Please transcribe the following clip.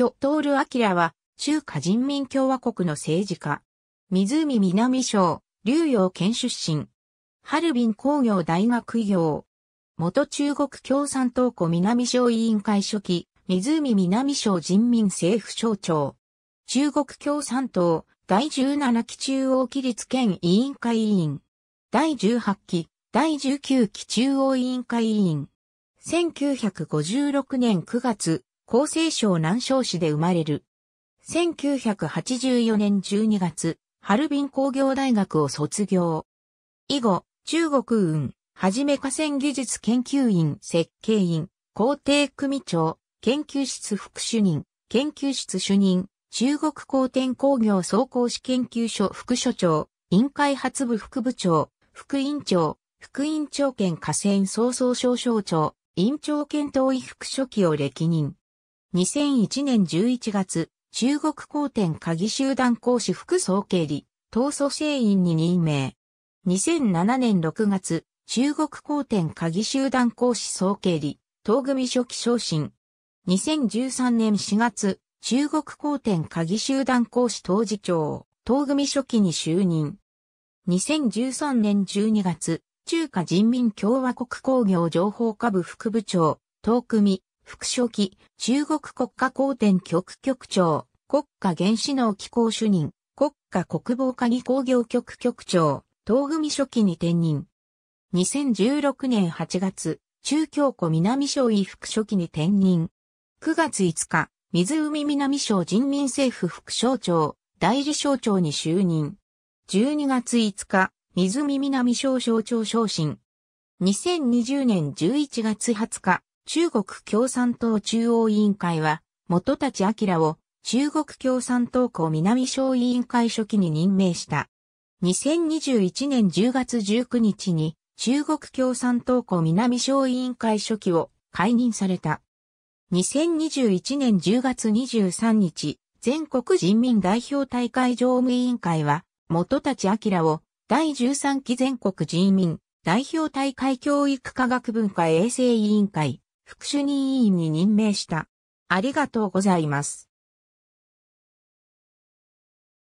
巨トール・アキラは、中華人民共和国の政治家。湖南省、流洋県出身。ハルビン工業大学業。元中国共産党庫南省委員会書記、湖南省人民政府省長。中国共産党第17期中央規律県委員会委員。第18期、第19期中央委員会委員。1956年9月、厚生省南昌市で生まれる。1984年12月、ハルビン工業大学を卒業。以後、中国運、はじめ河川技術研究院設計院、工程組長、研究室副主任、研究室主任、中国工天工業総工士研究所副所長、委員開発部副部長、副委員長、副委員長兼河川総総省省長、員長検討医副書記を歴任。2001年11月、中国公典鍵集団講師副総経理、統組成員に任命。2007年6月、中国公典鍵集団講師総経理、東組初期昇進。2013年4月、中国公典鍵集団講師当事長、東組初期に就任。2013年12月、中華人民共和国工業情報科部副部長、東組、副書記、中国国家公典局局長、国家原子能機構主任、国家国防科技工業局局長、東組書記に転任。2016年8月、中京湖南省委副書記に転任。9月5日、湖南省人民政府副省長、代理省長に就任。12月5日、湖南省省長昇進。2020年11月20日、中国共産党中央委員会は、元立明を中国共産党校南省委員会書記に任命した。2021年10月19日に中国共産党校南省委員会書記を解任された。2021年10月23日、全国人民代表大会常務委員会は、元立明を第13期全国人民代表大会教育科学文化衛生委員会、副主任委員に任命した。ありがとうございます。